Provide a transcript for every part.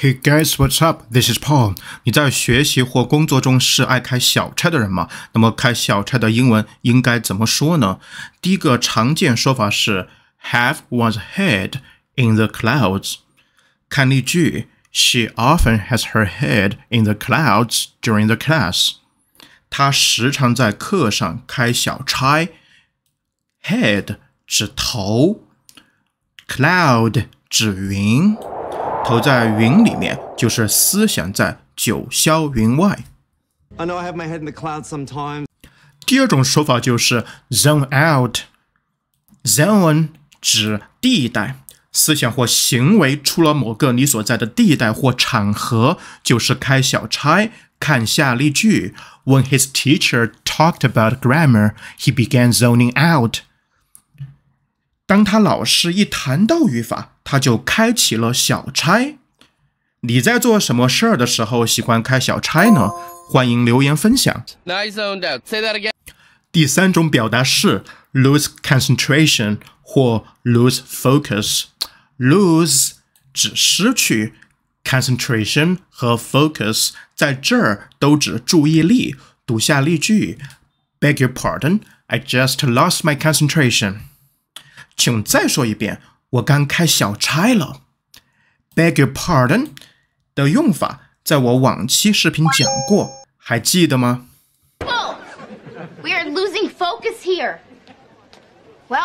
Hey guys, what's up? This is Paul. 你在学习或工作中是爱开小差的人吗？那么开小差的英文应该怎么说呢？第一个常见说法是 have one's head in the clouds。看例句：She often has her head in the clouds during the class。她时常在课上开小差。Head 指头，cloud 指云。头在云里面，就是思想在九霄云外。I know I have my head in the clouds sometimes. 第二种说法就是 zone out。zone 指地带，思想或行为出了某个你所在的地带或场合，就是开小差。看下例句：When his teacher talked about grammar, he began zoning out. 当他老师一谈到语法，他就开启了小差。你在做什么事儿的时候喜欢开小差呢？欢迎留言分享。第三种表达是 lose concentration 或 lose focus。lose 指失去，concentration 和 focus 在这儿都指注意力。读下例句：Beg your pardon, I just lost my concentration. 请再说一遍，我刚开小差了。Beg your pardon 的用法，在我往期视频讲过，还记得吗？We are losing focus here. Well，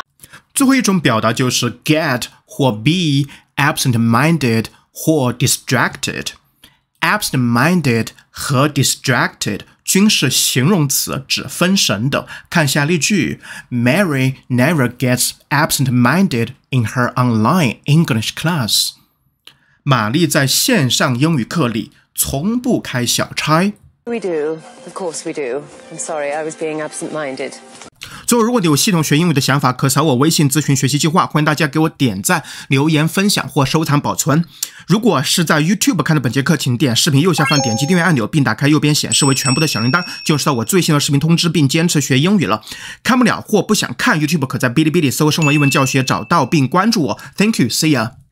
最后一种表达就是 get 或 be absent-minded 或 distracted。absent-minded 和 distracted 均是形容词，指分神的。看下例句：Mary never gets absent-minded in her online English class。玛丽在线上英语课里从不开小差。We do, of course we do. I'm sorry, I was being absent-minded. 就如果你有系统学英语的想法，可扫我微信咨询学习计划。欢迎大家给我点赞、留言、分享或收藏保存。如果是在 YouTube 看的本节课，请点视频右下方点击订阅按钮，并打开右边显示为全部的小铃铛，就知道我最新的视频通知，并坚持学英语了。看不了或不想看 YouTube，可在哔哩哔哩搜“生活英文教学”，找到并关注我。Thank you，see ya。